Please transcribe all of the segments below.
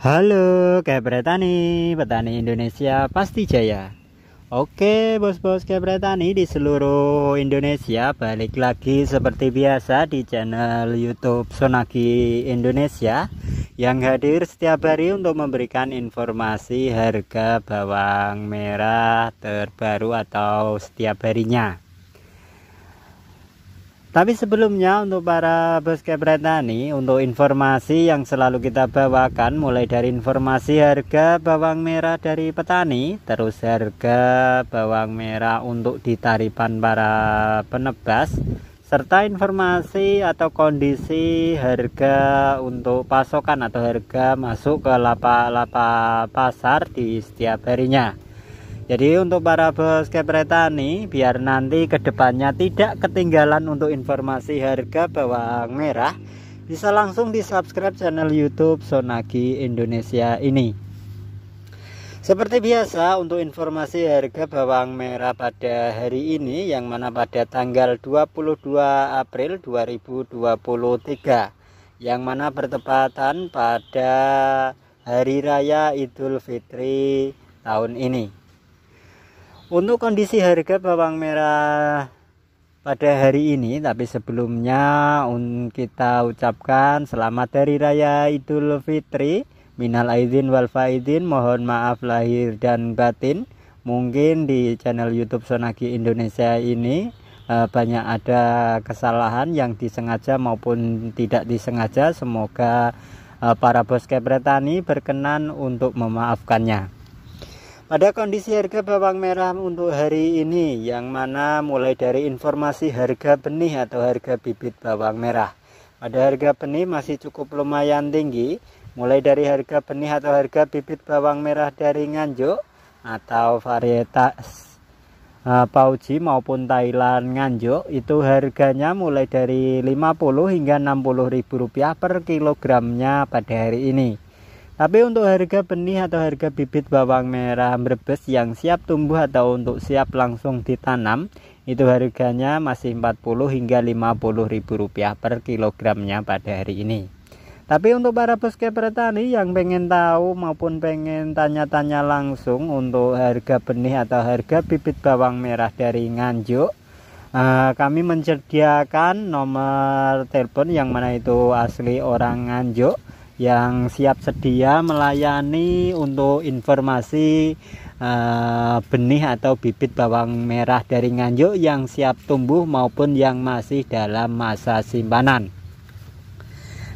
Halo Kebretani, petani Indonesia pasti jaya Oke bos-bos Kebretani di seluruh Indonesia Balik lagi seperti biasa di channel youtube Sonagi Indonesia Yang hadir setiap hari untuk memberikan informasi harga bawang merah terbaru atau setiap harinya tapi sebelumnya untuk para bosku petani untuk informasi yang selalu kita bawakan mulai dari informasi harga bawang merah dari petani terus harga bawang merah untuk ditaripan para penebas serta informasi atau kondisi harga untuk pasokan atau harga masuk ke lapak-lapak pasar di setiap harinya. Jadi untuk para bos kepretani biar nanti kedepannya tidak ketinggalan untuk informasi harga bawang merah bisa langsung di subscribe channel YouTube Sonagi Indonesia ini. Seperti biasa untuk informasi harga bawang merah pada hari ini yang mana pada tanggal 22 April 2023 yang mana bertepatan pada hari raya Idul Fitri tahun ini. Untuk kondisi harga bawang merah pada hari ini, tapi sebelumnya kita ucapkan selamat Hari Raya Idul Fitri. Minal aidin wal faidin, mohon maaf lahir dan batin. Mungkin di channel YouTube Sonagi Indonesia ini e, banyak ada kesalahan yang disengaja maupun tidak disengaja. Semoga e, para bos kepretani berkenan untuk memaafkannya. Ada kondisi harga bawang merah untuk hari ini yang mana mulai dari informasi harga benih atau harga bibit bawang merah. Pada harga benih masih cukup lumayan tinggi, mulai dari harga benih atau harga bibit bawang merah dari Nganjuk atau varietas uh, Pauji maupun Thailand Nganjuk itu harganya mulai dari 50 hingga 60 ribu rupiah per kilogramnya pada hari ini. Tapi untuk harga benih atau harga bibit bawang merah brebes yang siap tumbuh atau untuk siap langsung ditanam itu harganya masih 40 hingga 50 ribu rupiah per kilogramnya pada hari ini. Tapi untuk para bosque petani yang pengen tahu maupun pengen tanya-tanya langsung untuk harga benih atau harga bibit bawang merah dari Nganjuk eh, kami menyediakan nomor telepon yang mana itu asli orang Nganjuk yang siap sedia melayani untuk informasi uh, benih atau bibit bawang merah dari Nganjuk yang siap tumbuh maupun yang masih dalam masa simpanan.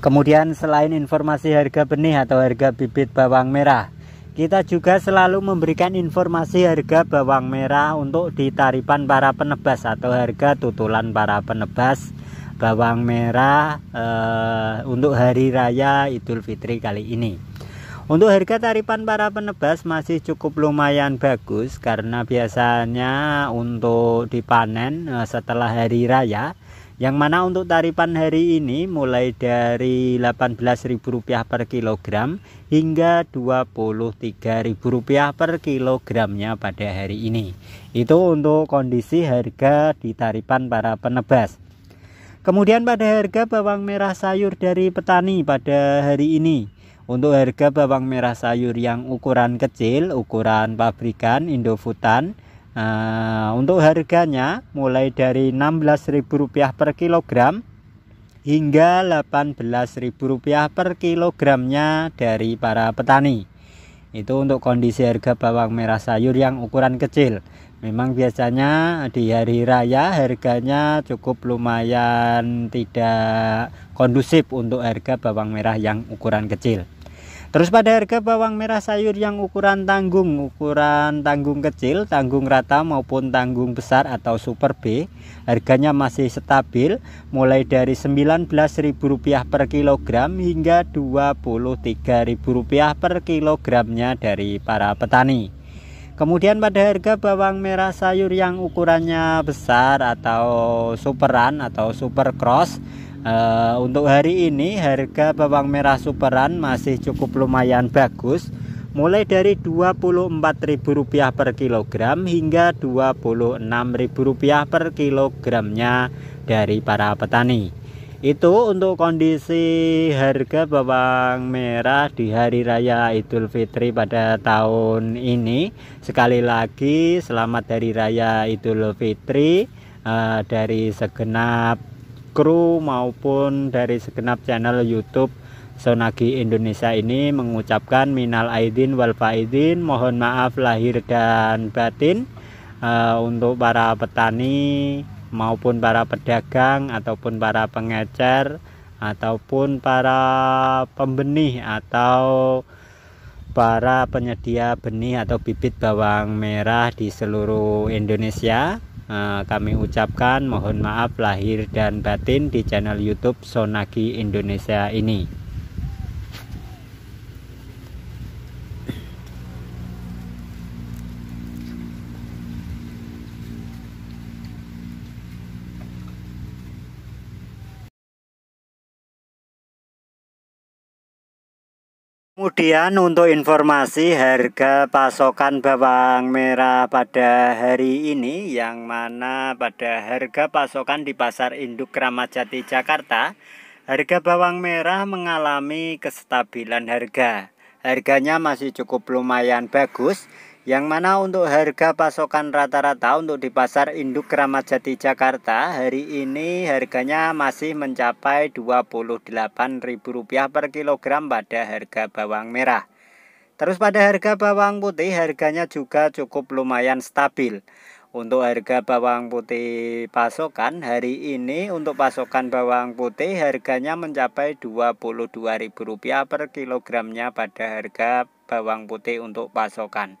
Kemudian selain informasi harga benih atau harga bibit bawang merah, kita juga selalu memberikan informasi harga bawang merah untuk ditaripan para penebas atau harga tutulan para penebas bawang merah e, untuk hari raya Idul Fitri kali ini. Untuk harga tarifan para penebas masih cukup lumayan bagus karena biasanya untuk dipanen eh, setelah hari raya yang mana untuk tarifan hari ini mulai dari Rp18.000 per kilogram hingga Rp23.000 per kilogramnya pada hari ini. Itu untuk kondisi harga di tarifan para penebas. Kemudian pada harga bawang merah sayur dari petani pada hari ini. Untuk harga bawang merah sayur yang ukuran kecil, ukuran pabrikan Indofutan, uh, untuk harganya mulai dari Rp16.000 per kilogram hingga Rp18.000 per kilogramnya dari para petani. Itu untuk kondisi harga bawang merah sayur yang ukuran kecil. Memang biasanya di hari raya harganya cukup lumayan tidak kondusif untuk harga bawang merah yang ukuran kecil. Terus pada harga bawang merah sayur yang ukuran tanggung, ukuran tanggung kecil, tanggung rata maupun tanggung besar atau super B, harganya masih stabil mulai dari Rp19.000 per kilogram hingga Rp23.000 per kilogramnya dari para petani. Kemudian pada harga bawang merah sayur yang ukurannya besar atau superan atau super cross uh, untuk hari ini harga bawang merah superan masih cukup lumayan bagus mulai dari Rp24.000 per kilogram hingga Rp26.000 per kilogramnya dari para petani. Itu untuk kondisi harga bawang merah di hari raya Idul Fitri pada tahun ini. Sekali lagi selamat hari raya Idul Fitri uh, dari segenap kru maupun dari segenap channel YouTube Sonagi Indonesia ini mengucapkan minal aidin wal faidin mohon maaf lahir dan batin uh, untuk para petani maupun para pedagang ataupun para pengecer ataupun para pembenih atau para penyedia benih atau bibit bawang merah di seluruh Indonesia eh, kami ucapkan mohon maaf lahir dan batin di channel YouTube Sonagi Indonesia ini. Kemudian untuk informasi harga pasokan bawang merah pada hari ini yang mana pada harga pasokan di Pasar Induk Ramadjati Jakarta harga bawang merah mengalami kestabilan harga. Harganya masih cukup lumayan bagus yang mana untuk harga pasokan rata-rata untuk di pasar induk Kramat Jati Jakarta hari ini harganya masih mencapai Rp28.000 per kilogram pada harga bawang merah. Terus pada harga bawang putih harganya juga cukup lumayan stabil. Untuk harga bawang putih pasokan hari ini untuk pasokan bawang putih harganya mencapai Rp22.000 per kilogramnya pada harga bawang putih untuk pasokan.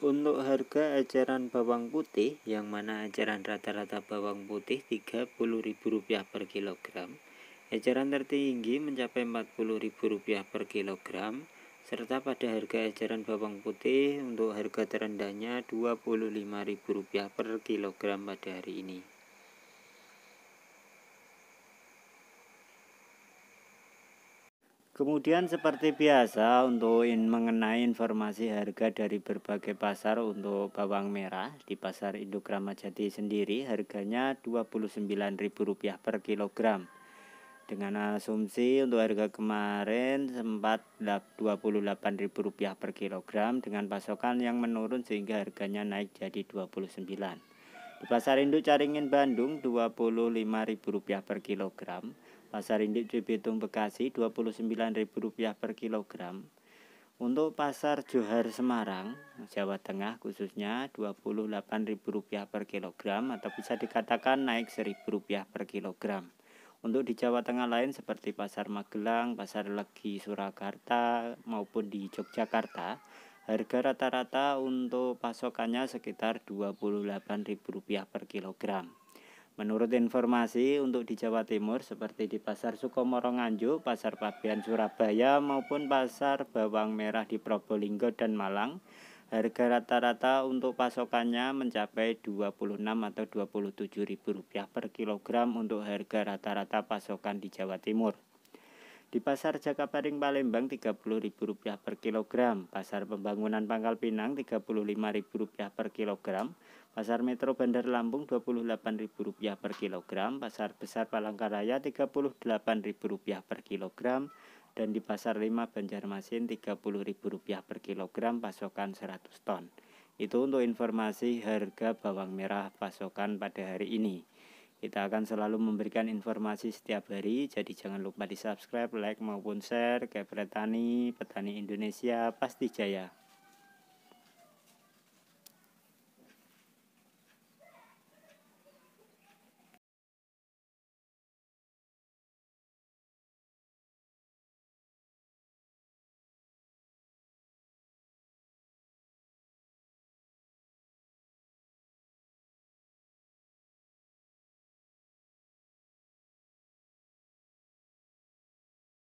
Untuk harga ajaran bawang putih yang mana ajaran rata-rata bawang putih Rp30.000 per kilogram, ajaran tertinggi mencapai Rp40.000 per kilogram, serta pada harga ajaran bawang putih untuk harga terendahnya Rp25.000 per kilogram pada hari ini. Kemudian seperti biasa untuk in mengenai informasi harga dari berbagai pasar untuk bawang merah di pasar induk Ramadjati sendiri harganya Rp29.000 per kilogram. Dengan asumsi untuk harga kemarin sempat Rp28.000 per kilogram dengan pasokan yang menurun sehingga harganya naik jadi 29. Di pasar induk Caringin Bandung Rp25.000 per kilogram Pasar induk di Bekasi Rp29.000 per kilogram. Untuk pasar Johar Semarang, Jawa Tengah khususnya Rp28.000 per kilogram atau bisa dikatakan naik Rp1.000 per kilogram. Untuk di Jawa Tengah lain seperti Pasar Magelang, Pasar Legi Surakarta maupun di Yogyakarta, harga rata-rata untuk pasokannya sekitar Rp28.000 per kilogram. Menurut informasi untuk di Jawa Timur seperti di Pasar Sukomoro Nganjuk, Pasar Pabean Surabaya maupun Pasar Bawang Merah di Probolinggo dan Malang, harga rata-rata untuk pasokannya mencapai 26 atau 27 ribu rupiah per kilogram untuk harga rata-rata pasokan di Jawa Timur. Di Pasar Jakabaring Palembang Rp30.000 per kilogram, Pasar Pembangunan Pangkal Pinang Rp35.000 per kilogram, Pasar Metro Bandar Lampung Rp28.000 per kilogram, Pasar Besar Palangkaraya Rp38.000 per kilogram, dan di Pasar 5 Banjarmasin Rp30.000 per kilogram pasokan 100 ton. Itu untuk informasi harga bawang merah pasokan pada hari ini. Kita akan selalu memberikan informasi setiap hari, jadi jangan lupa di subscribe, like maupun share. Kepada petani Petani Indonesia, pasti jaya.